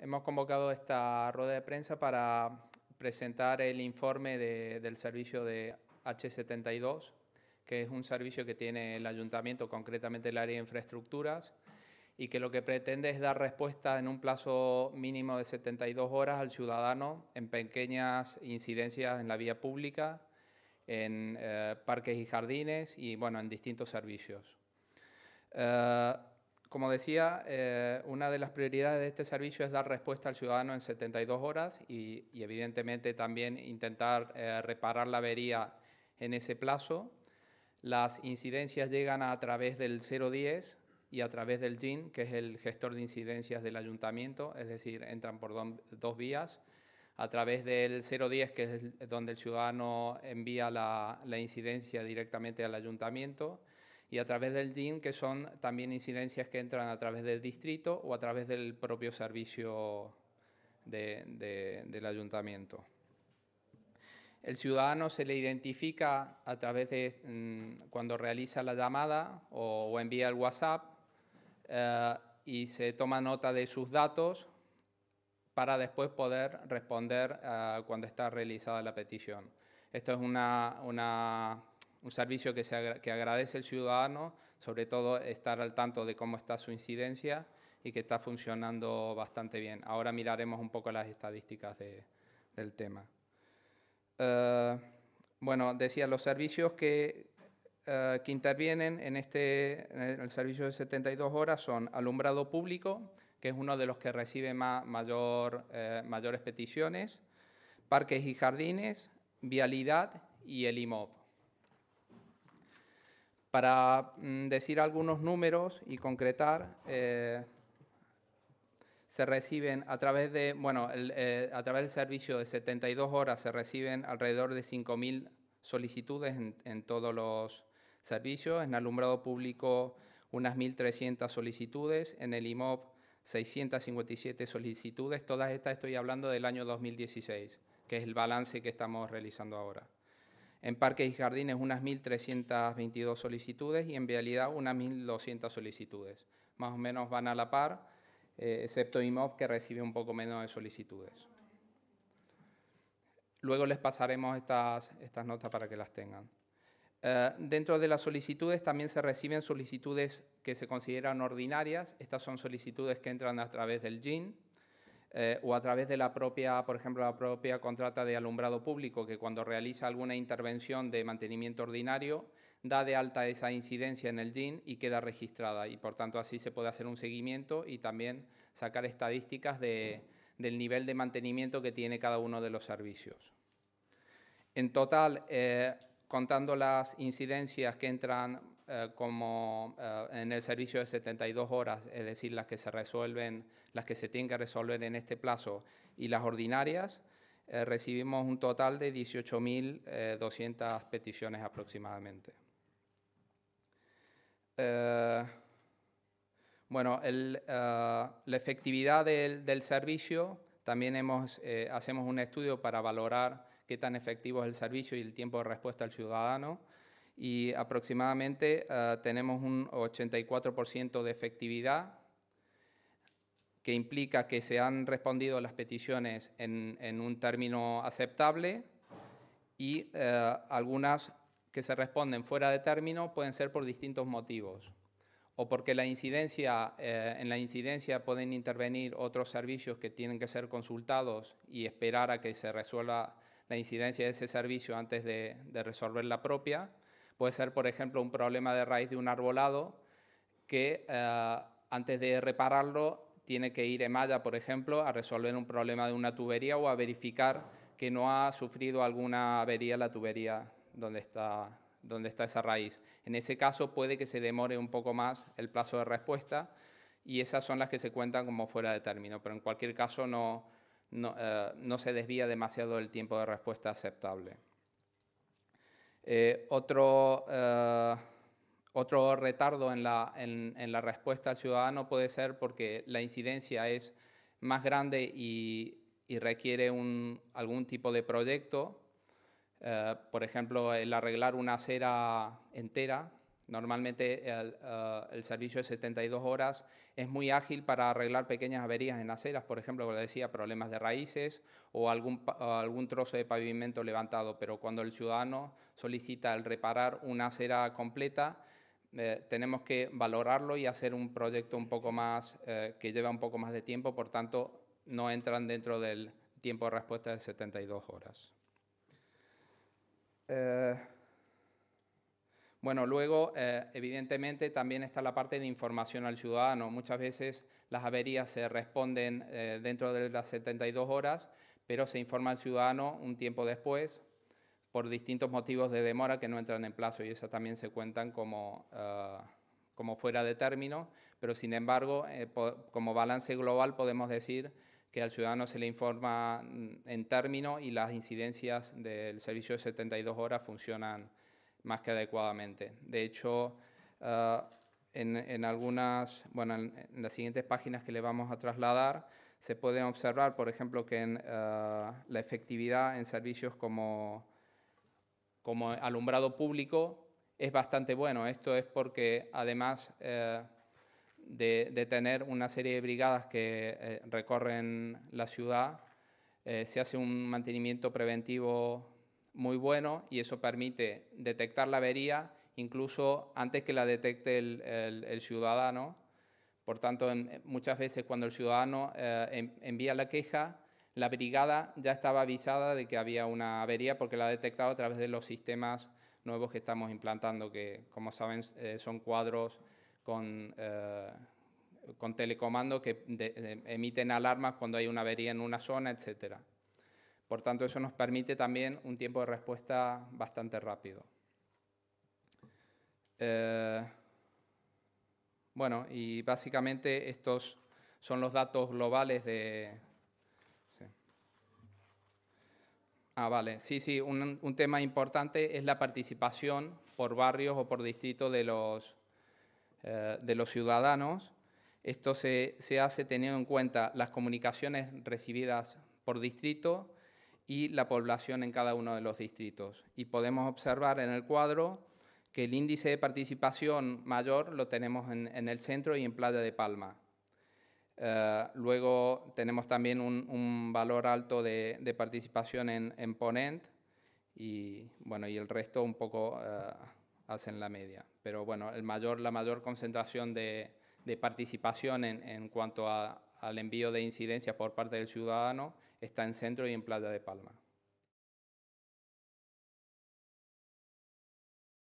Hemos convocado esta rueda de prensa para presentar el informe del servicio de H72, que es un servicio que tiene el ayuntamiento, concretamente el área de infraestructuras, y que lo que pretende es dar respuesta en un plazo mínimo de 72 horas al ciudadano en pequeñas incidencias en la vía pública, en eh, parques y jardines y bueno, en distintos servicios. Eh, como decía, eh, una de las prioridades de este servicio es dar respuesta al ciudadano en 72 horas y, evidentemente también intentar eh, reparar la avería en ese plazo. Las incidencias llegan a, través del 010 y a través del GIN, que es el gestor de incidencias del ayuntamiento, es decir, entran por dos vías. A través del 010, que es donde el ciudadano envía la incidencia directamente al ayuntamiento, y a través del GIN, que son también incidencias que entran a través del distrito o a través del propio servicio del ayuntamiento. El ciudadano se le identifica a través de mm, cuando realiza la llamada o, envía el WhatsApp eh, y se toma nota de sus datos para después poder responder eh, cuando está realizada la petición. Esto es una, una un servicio que, agradece el ciudadano, sobre todo estar al tanto de cómo está su incidencia y que está funcionando bastante bien. Ahora miraremos un poco las estadísticas del tema. Eh, bueno, decía, los servicios que, eh, que intervienen en, este, el servicio de 72 horas son alumbrado público, que es uno de los que recibe mayor, eh, mayores peticiones, parques y jardines, vialidad y el IMOV. Para mm, decir algunos números y concretar, eh, se reciben a través de, bueno, eh, a través del servicio de 72 horas se reciben alrededor de 5.000 solicitudes en, en, todos los servicios, en alumbrado público unas 1.300 solicitudes, en el IMOP 657 solicitudes, todas estas estoy hablando del año 2016, que es el balance que estamos realizando ahora. En parques y jardines unas 1.322 solicitudes y en vialidad unas 1.200 solicitudes. Más o menos van a la par, eh, excepto IMOP que recibe un poco menos de solicitudes. Luego les pasaremos estas, notas para que las tengan. Eh, dentro de las solicitudes también se reciben solicitudes que se consideran ordinarias. Estas son solicitudes que entran a través del GIN, eh, o a través de la propia, por ejemplo, la propia contrata de alumbrado público, que cuando realiza alguna intervención de mantenimiento ordinario, da de alta esa incidencia en el DIN y queda registrada. Y por tanto, así se puede hacer un seguimiento y también sacar estadísticas del nivel de mantenimiento que tiene cada uno de los servicios. En total, eh, contando las incidencias que entran eh, como eh, en el servicio de 72 horas, es decir, las que se resuelven, las que se tienen que resolver en este plazo, y las ordinarias, eh, recibimos un total de 18.200 peticiones aproximadamente. bueno, la efectividad del, del, servicio, también hemos, hacemos un estudio para valorar qué tan efectivo es el servicio y el tiempo de respuesta al ciudadano y aproximadamente ah, tenemos un 84% de efectividad, que implica que se han respondido las peticiones en, un término aceptable y ah, algunas que se responden fuera de término pueden ser por distintos motivos o porque la incidencia, eh, en la incidencia pueden intervenir otros servicios que tienen que ser consultados y esperar a que se resuelva la incidencia de ese servicio antes de resolver la propia, Puede ser, por ejemplo, un problema de raíz de un arbolado que eh, antes de repararlo tiene que ir en malla, por ejemplo, a resolver un problema de una tubería o a verificar que no ha sufrido alguna avería la tubería donde está, donde está esa raíz. En ese caso puede que se demore un poco más el plazo de respuesta y esas son las que se cuentan como fuera de término, pero en cualquier caso no, no eh, se desvía demasiado el tiempo de respuesta aceptable. Eh, otro, eh, otro retardo en la, en, la, respuesta al ciudadano puede ser porque la incidencia es más grande y, y requiere un, algún tipo de proyecto. Eh, por ejemplo, el arreglar una acera entera Normalmente eh, el, servicio de 72 horas es muy ágil para arreglar pequeñas averías en las aceras, por ejemplo, como decía, problemas de raíces o algún, trozo de pavimento levantado, pero cuando el ciudadano solicita el reparar una acera completa, eh, tenemos que valorarlo y hacer un proyecto un poco más, eh, que lleva un poco más de tiempo, por tanto, no entran dentro del tiempo de respuesta de 72 horas. Bueno, luego, eh, evidentemente, también está la parte de información al ciudadano. Muchas veces las averías se responden eh, dentro de las 72 horas, pero se informa al ciudadano un tiempo después por distintos motivos de demora que no entran en plazo y esas también se cuentan como, eh, como fuera de término, pero sin embargo, como balance global podemos decir que al ciudadano se le informa mm, en término y las incidencias del servicio de 72 horas funcionan más que adecuadamente. De hecho, ah, en, algunas, bueno, en, las siguientes páginas que le vamos a trasladar, se pueden observar, por ejemplo, que en, ah, la efectividad en servicios como, como alumbrado público es bastante bueno. Esto es porque, además eh, de, tener una serie de brigadas que eh, recorren la ciudad, eh, se hace un mantenimiento preventivo muy bueno y eso permite detectar la avería incluso antes que la detecte el, ciudadano. Por tanto, eh, muchas veces cuando el ciudadano eh, envía la queja, la brigada ya estaba avisada de que había una avería porque la ha detectado a través de los sistemas nuevos que estamos implantando, que como saben eh, son cuadros con, con telecomando que emiten alarmas cuando hay una avería en una zona, etcétera. Por tanto, eso nos permite también un tiempo de respuesta bastante rápido. Eh, bueno, y básicamente estos son los datos globales de... Ah, vale. Sí, sí, un, tema importante es la participación por barrios o por distrito de los, eh, de los ciudadanos. Esto se, se hace teniendo en cuenta las comunicaciones recibidas por distrito, y la población en cada uno de los distritos. Y podemos observar en el cuadro que el índice de participación mayor lo tenemos en, el centro y en Playa de Palma. Eh, luego tenemos también un, valor alto de, participación en, Ponent y, bueno, y el resto un poco eh, hacen la media. Pero bueno, mayor, la mayor concentración de, participación en, cuanto al envío de incidencia por parte del ciudadano está en Centro y en Playa de Palma.